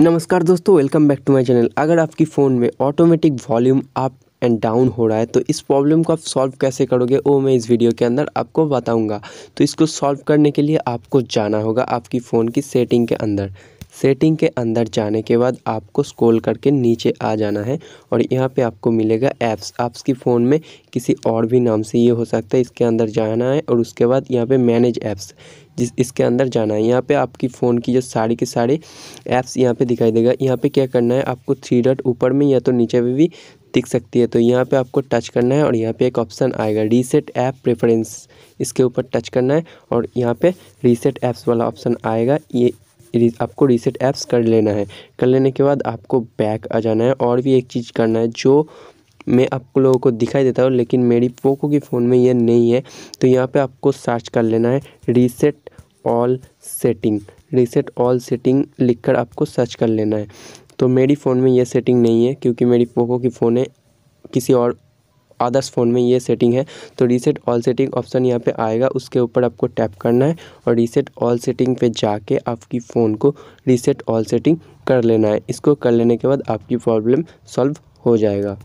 नमस्कार दोस्तों welcome back to my channel अगर आपकी फ़ोन में automatic volume up and down हो रहा है तो इस प्रॉब्लम को आप सॉल्व कैसे करोगे वो मैं इस वीडियो के अंदर आपको बताऊंगा तो इसको सॉल्व करने के लिए आपको जाना होगा आपकी फ़ोन की सेटिंग के अंदर सेटिंग के अंदर जाने के बाद आपको स्क्रॉल करके नीचे आ जाना है और यहाँ पे आपको मिलेगा ऐप्स ऐप्स की फ़ोन में किसी और भी नाम से ये हो सकता है इसके अंदर जाना है और उसके बाद यहाँ पे मैनेज ऐप्स जिस इसके अंदर जाना है यहाँ पे आपकी फ़ोन की जो सारी के सारे ऐप्स यहाँ पे दिखाई देगा यहाँ पे क्या करना है आपको थ्री डॉट ऊपर में या तो नीचे में भी दिख सकती है तो यहाँ पे आपको टच करना है और यहाँ पे एक ऑप्शन आएगा रीसेट ऐप प्रेफरेंस इसके ऊपर टच करना है और यहाँ पे रीसेट ऐप्स वाला ऑप्शन आएगा ये आपको रीसेट ऐप्स कर लेना है कर लेने के बाद आपको बैक आ जाना है और भी एक चीज़ करना है जो मैं आप लोगों को दिखाई देता हूँ लेकिन मेरी पोको की फ़ोन में यह नहीं है तो यहाँ पर आपको सर्च कर लेना है reset all setting reset all setting लिखकर आपको सर्च कर लेना है तो मेरी फ़ोन में ये सेटिंग नहीं है क्योंकि मेरी पोको की फ़ोन है किसी और अदर्स फ़ोन में ये सेटिंग है तो रीसेट ऑल सेटिंग ऑप्शन यहाँ पे आएगा उसके ऊपर आपको टैप करना है और रीसेट ऑल सेटिंग पे जाके आपकी फ़ोन को रीसेट ऑल सेटिंग कर लेना है इसको कर लेने के बाद आपकी प्रॉब्लम सॉल्व हो जाएगा